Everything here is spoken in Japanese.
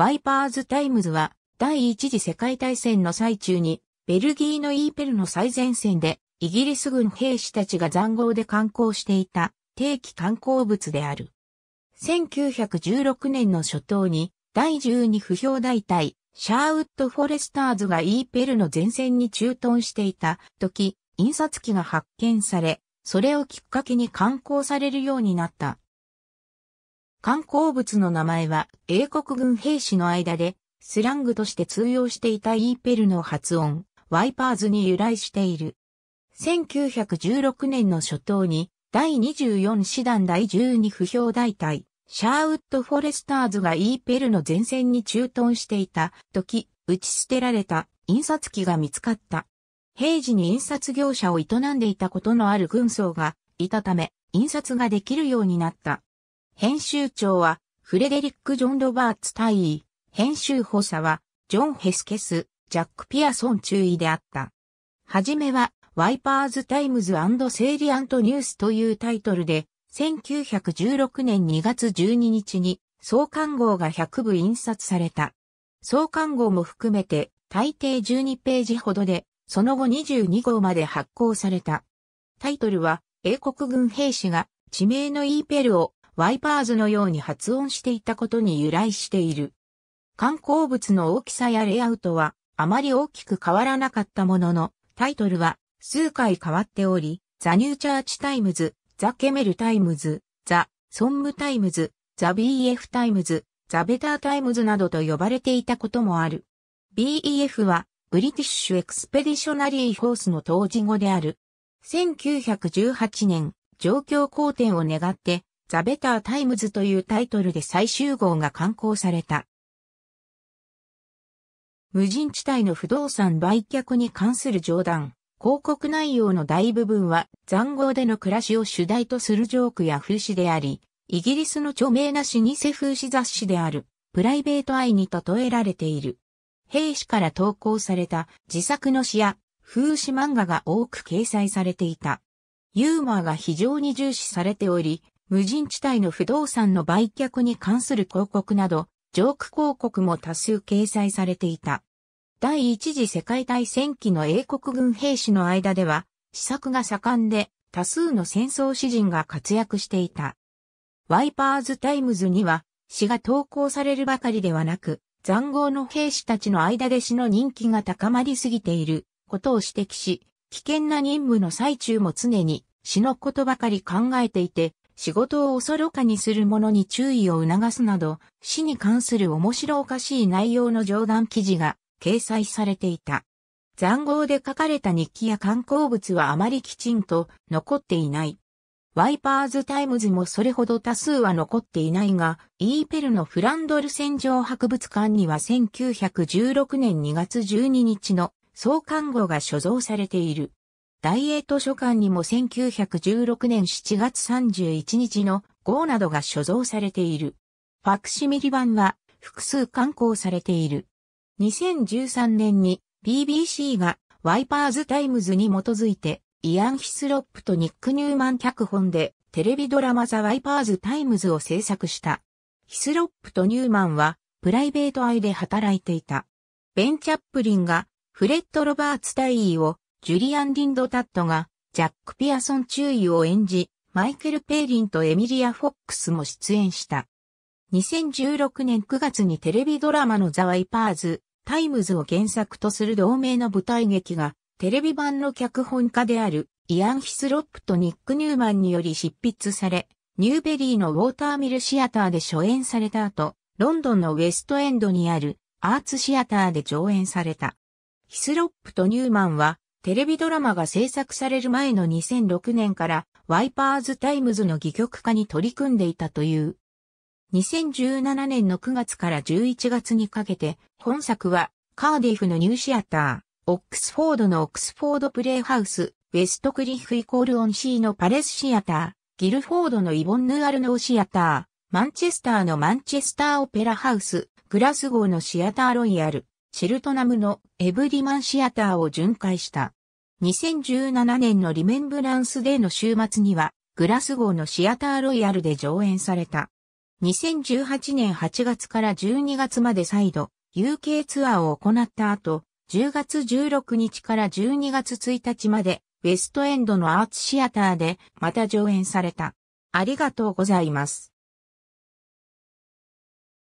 ワイパーズ・タイムズは、第一次世界大戦の最中に、ベルギーのイーペルの最前線で、イギリス軍兵士たちが塹壕で観光していた、定期観光物である。1916年の初頭に、第12不評大隊、シャーウッド・フォレスターズがイーペルの前線に駐屯していた時、印刷機が発見され、それをきっかけに刊行されるようになった。観光物の名前は英国軍兵士の間でスラングとして通用していたイーペルの発音、ワイパーズに由来している。1916年の初頭に第24師団第12不評大隊、シャーウッド・フォレスターズがイーペルの前線に駐屯していた時、打ち捨てられた印刷機が見つかった。平時に印刷業者を営んでいたことのある軍曹がいたため、印刷ができるようになった。編集長は、フレデリック・ジョン・ロバーツ大尉、編集補佐は、ジョン・ヘスケス、ジャック・ピアソン中尉であった。はじめは、ワイパーズ・タイムズセイリアント・ニュースというタイトルで、1916年2月12日に、創刊号が100部印刷された。創刊号も含めて、大抵12ページほどで、その後22号まで発行された。タイトルは、英国軍兵士が地名のイーペルをワイパーズのように発音していたことに由来している。観光物の大きさやレイアウトはあまり大きく変わらなかったものの、タイトルは数回変わっており、ザ・ニューチャーチ・タイムズ、ザ・ケメル・タイムズ、ザ・ソンム・タイムズ、ザ・ BF タイムズ、ザ・ベター・タイムズなどと呼ばれていたこともある。BEF は、ブリティッシュ・エクスペディショナリー・フォースの当時語である。1918年、状況好転を願って、ザ・ベター・タイムズというタイトルで最終号が刊行された。無人地帯の不動産売却に関する冗談、広告内容の大部分は残豪での暮らしを主題とするジョークや風刺であり、イギリスの著名な老舗風刺雑誌である、プライベートアイに例えられている。兵士から投稿された自作の詩や風刺漫画が多く掲載されていた。ユーモアが非常に重視されており、無人地帯の不動産の売却に関する広告など、ジョーク広告も多数掲載されていた。第一次世界大戦期の英国軍兵士の間では、施策が盛んで、多数の戦争詩人が活躍していた。ワイパーズタイムズには、詩が投稿されるばかりではなく、残豪の兵士たちの間で詩の人気が高まりすぎていることを指摘し、危険な任務の最中も常に詩のことばかり考えていて、仕事をおそろかにする者に注意を促すなど、死に関する面白おかしい内容の冗談記事が掲載されていた。残酷で書かれた日記や観光物はあまりきちんと残っていない。ワイパーズタイムズもそれほど多数は残っていないが、イーペルのフランドル戦場博物館には1916年2月12日の創刊号が所蔵されている。大英図書館にも1916年7月31日の号などが所蔵されている。ファクシミリ版は複数刊行されている。2013年に BBC がワイパーズタイムズに基づいてイアン・ヒスロップとニック・ニューマン脚本でテレビドラマザ・ワイパーズ・タイムズを制作した。ヒスロップとニューマンはプライベート愛で働いていた。ベン・チャップリンがフレッド・ロバーツイ尉をジュリアン・ディンド・タットが、ジャック・ピアソン中尉を演じ、マイケル・ペーリンとエミリア・フォックスも出演した。2016年9月にテレビドラマのザ・ワイパーズ、タイムズを原作とする同名の舞台劇が、テレビ版の脚本家であるイアン・ヒスロップとニック・ニューマンにより執筆され、ニューベリーのウォーターミルシアターで初演された後、ロンドンのウェストエンドにあるアーツシアターで上演された。ヒスロップとニューマンはテレビドラマが制作される前の2006年からワイパーズタイムズの戯曲化に取り組んでいたという。2017年の9月から11月にかけて、本作はカーディフのニューシアター、オックスフォードのオックスフォードプレイハウス、ウェストクリフイコールオンシーのパレスシアター、ギルフォードのイボンヌアルノーシアター、マンチェスターのマンチェスターオペラハウス、グラスゴーのシアターロイヤル、チルトナムのエブリマンシアターを巡回した。2017年のリメンブランスデーの週末には、グラスゴーのシアターロイヤルで上演された。2018年8月から12月まで再度、UK ツアーを行った後、10月16日から12月1日まで、ウェストエンドのアーツシアターでまた上演された。ありがとうございます。